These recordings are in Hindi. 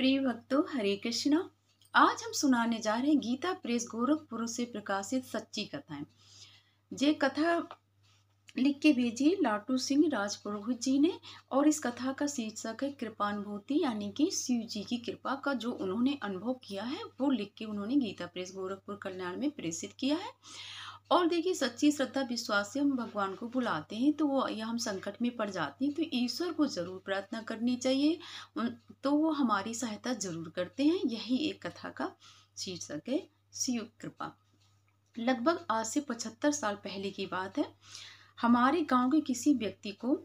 प्रिय भक्तों हरे कृष्णा आज हम सुनाने जा रहे हैं गीता प्रेस गोरखपुर से प्रकाशित सच्ची कथाएं ये कथा लिख के भेजी लाटू सिंह राजपुरोहित जी ने और इस कथा का शीर्षक है कृपानुभूति यानी कि शिव जी की कृपा का जो उन्होंने अनुभव किया है वो लिख के उन्होंने गीता प्रेस गोरखपुर कल्याण में प्रेषित किया है और देखिए सच्ची श्रद्धा विश्वास से हम भगवान को बुलाते हैं तो वो या हम संकट में पड़ जाते हैं तो ईश्वर को जरूर प्रार्थना करनी चाहिए तो वो हमारी सहायता जरूर करते हैं यही एक कथा का शीर्षक है शिव कृपा लगभग आज से पचहत्तर साल पहले की बात है हमारे गांव के किसी व्यक्ति को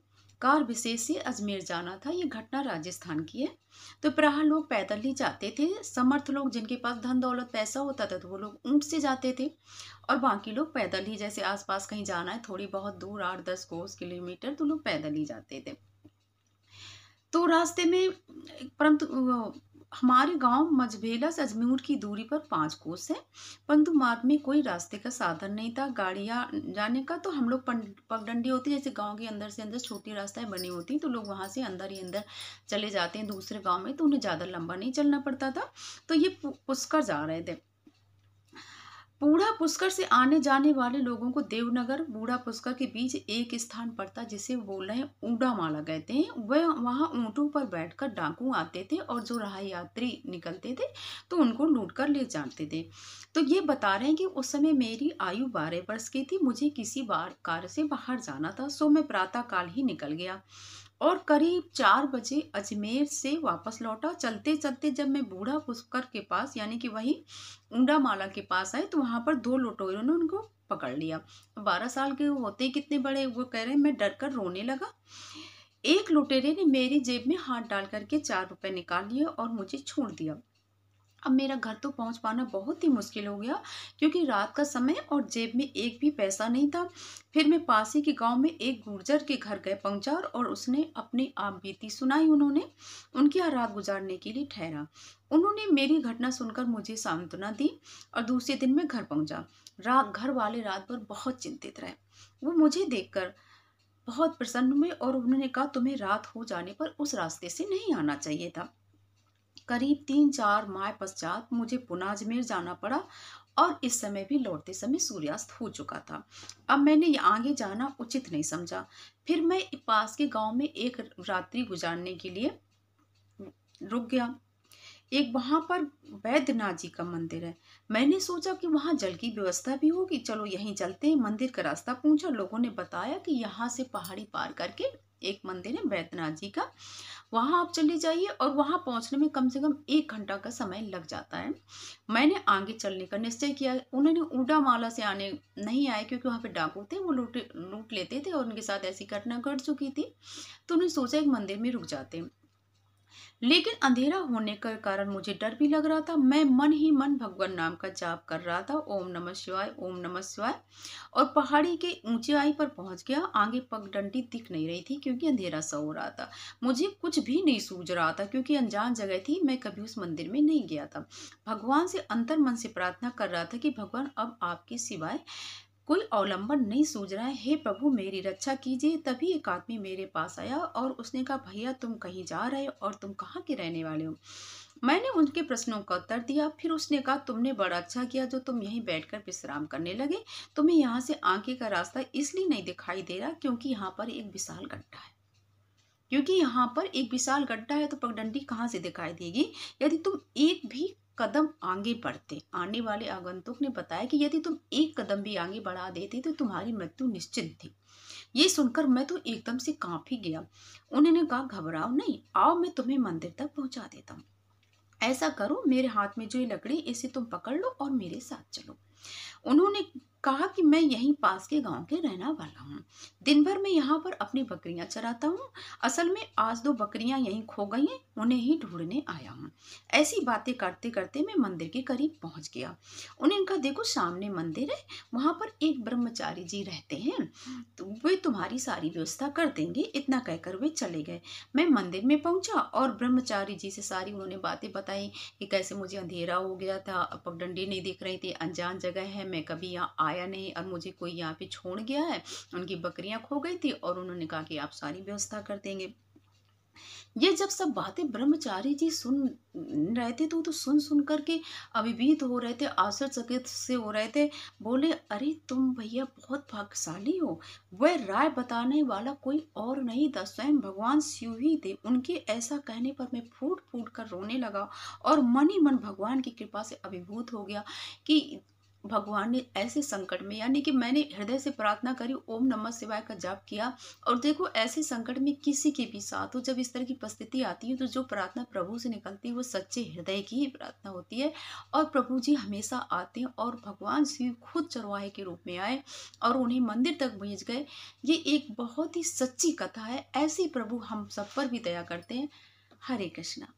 कार विशेष से अजमेर जाना था ये घटना राजस्थान की है तो प्राह लोग पैदल ही जाते थे समर्थ लोग जिनके पास धन दौलत पैसा होता था तो वो लोग ऊँट से जाते थे और बाकी लोग पैदल ही जैसे आसपास कहीं जाना है थोड़ी बहुत दूर आठ दस कोस किलोमीटर तो लोग पैदल ही जाते थे तो रास्ते में परंतु हमारे गांव मजबेला से अजमेर की दूरी पर पाँच कोस है परंतु मार्ग में कोई रास्ते का साधन नहीं था गाड़ियाँ जाने का तो हम लोग पगडंडी होती है जैसे गांव के अंदर से अंदर छोटी रास्ताएं बनी होती हैं तो लोग वहाँ से अंदर ही अंदर चले जाते हैं दूसरे गाँव में तो उन्हें ज़्यादा लंबा नहीं चलना पड़ता था तो ये पुष्कर जा रहे थे बूढ़ा पुष्कर से आने जाने वाले लोगों को देवनगर बूढ़ा पुष्कर के बीच एक स्थान पड़ता जिसे बोल रहे ऊडा माला कहते हैं वह वहाँ ऊँटों पर बैठकर डाकू आते थे और जो राह यात्री निकलते थे तो उनको लूट कर ले जाते थे तो ये बता रहे हैं कि उस समय मेरी आयु बारह वर्ष की थी मुझे किसी बार कार से बाहर जाना था सो मैं प्रातः काल ही निकल गया और करीब चार बजे अजमेर से वापस लौटा चलते चलते जब मैं बूढ़ा पुष्कर के पास यानी कि वही ऊंडा माला के पास आए तो वहाँ पर दो लुटेरों ने उनको पकड़ लिया बारह साल के होते कितने बड़े वो कह रहे हैं मैं डर कर रोने लगा एक लुटेरे ने मेरी जेब में हाथ डाल करके चार रुपए निकाल लिए और मुझे छोड़ दिया अब मेरा घर तो पहुंच पाना बहुत ही मुश्किल हो गया क्योंकि रात का समय और जेब में एक भी पैसा नहीं था फिर मैं पास ही के गांव में एक गुर्जर के घर गए पहुंचा और उसने अपनी आप बीती सुनाई उन्होंने उनके यहाँ रात गुजारने के लिए ठहरा उन्होंने मेरी घटना सुनकर मुझे सांत्वना दी और दूसरे दिन मैं घर पहुंचा रात घर वाले रात भर बहुत चिंतित रहे वो मुझे कर बहुत प्रसन्न हुए और उन्होंने कहा तुम्हें रात हो जाने पर उस रास्ते से नहीं आना चाहिए था करीब तीन चार माह पश्चात मुझे पुनः अजमेर जाना पड़ा और इस समय भी लौटते समय सूर्यास्त हो चुका था अब मैंने आगे जाना उचित नहीं समझा फिर मैं पास के गांव में एक रात्रि गुजारने के लिए रुक गया एक वहाँ पर वैद्यनाथ जी का मंदिर है मैंने सोचा कि वहाँ जल की व्यवस्था भी होगी चलो यहीं चलते हैं मंदिर का रास्ता पूछा लोगों ने बताया कि यहाँ से पहाड़ी पार करके एक मंदिर है बैतनाथ जी का वहाँ आप चले जाइए और वहाँ पहुँचने में कम से कम एक घंटा का समय लग जाता है मैंने आगे चलने का निश्चय किया उन्होंने माला से आने नहीं आए क्योंकि वहाँ पे डाकू थे वो लूट लूट लेते थे और उनके साथ ऐसी घटना घट चुकी थी तो उन्होंने सोचा एक मंदिर में रुक जाते हैं लेकिन अंधेरा होने के कारण मुझे डर भी लग रहा था मैं मन ही मन भगवान नाम का जाप कर रहा था ओम नमः शिवाय ओम नमः शिवाय और पहाड़ी के ऊंचाई पर पहुंच गया आगे पगडंडी दिख नहीं रही थी क्योंकि अंधेरा सा हो रहा था मुझे कुछ भी नहीं सूझ रहा था क्योंकि अनजान जगह थी मैं कभी उस मंदिर में नहीं गया था भगवान से अंतर मन से प्रार्थना कर रहा था कि भगवान अब आपके सिवाय कोई अवलंबन नहीं सूझ रहा है हे प्रभु मेरी रक्षा कीजिए तभी एक आदमी मेरे पास आया और उसने कहा भैया तुम कहीं जा रहे हो और तुम कहाँ के रहने वाले हो मैंने उनके प्रश्नों का उत्तर दिया फिर उसने कहा तुमने बड़ा अच्छा किया जो तुम यहीं बैठकर विश्राम करने लगे तुम्हें यहाँ से आगे का रास्ता इसलिए नहीं दिखाई दे रहा क्योंकि यहाँ पर एक विशाल गड्ढा है क्योंकि यहाँ पर एक विशाल गड्ढा है तो पगडंडी कहाँ से दिखाई देगी यदि तुम एक भी कदम आगे बढ़ते आने वाले आगंतुक ने बताया कि यदि तुम एक कदम भी आगे बढ़ा देते तो तुम्हारी मृत्यु निश्चित थी ये सुनकर मैं तो एकदम से कांप ही गया उन्होंने कहा घबराओ नहीं आओ मैं तुम्हें मंदिर तक पहुंचा देता हूँ ऐसा करो मेरे हाथ में जो ये लकड़ी इसे तुम पकड़ लो और मेरे साथ चलो उन्होंने कहा कि मैं यहीं पास के गांव के रहना वाला हूँ दिन भर मैं यहाँ पर अपनी बकरियाँ चराता हूँ असल में आज दो बकरियाँ यहीं खो गई हैं उन्हें ही ढूंढने आया हूँ ऐसी बातें करते करते मैं मंदिर के करीब पहुँच गया उन्हें इनका देखो सामने मंदिर है वहाँ पर एक ब्रह्मचारी जी रहते हैं तो वे तुम्हारी सारी व्यवस्था कर देंगे इतना कहकर वे चले गए मैं मंदिर में पहुँचा और ब्रह्मचारी जी से सारी उन्होंने बातें बताई कि कैसे मुझे अंधेरा हो गया था पगडंडी नहीं दिख रही थी अनजान जगह है मैं कभी यहाँ आया आया नहीं और मुझे कोई यहाँ पे छोड़ गया है उनकी बकरियाँ खो गई थी और उन्होंने कहा कि आप सारी व्यवस्था कर देंगे ये जब सब बातें ब्रह्मचारी जी सुन रहे थे तो तो सुन सुन करके अभिभीत हो रहे थे आश्चर्यचकित से हो रहे थे बोले अरे तुम भैया बहुत भाग्यशाली हो वह राय बताने वाला कोई और नहीं था स्वयं भगवान शिव ही थे उनके ऐसा कहने पर मैं फूट फूट कर रोने लगा और मन ही मन भगवान की कृपा से अभिभूत हो गया कि भगवान ने ऐसे संकट में यानी कि मैंने हृदय से प्रार्थना करी ओम नमः शिवाय का जाप किया और देखो ऐसे संकट में किसी के भी साथ हो तो जब इस तरह की परिस्थिति आती है तो जो प्रार्थना प्रभु से निकलती है वो सच्चे हृदय की ही प्रार्थना होती है और प्रभु जी हमेशा आते हैं और भगवान शिव खुद चरवाहे के रूप में आए और उन्हें मंदिर तक भेज गए ये एक बहुत ही सच्ची कथा है ऐसे प्रभु हम सब पर भी दया करते हैं हरे कृष्णा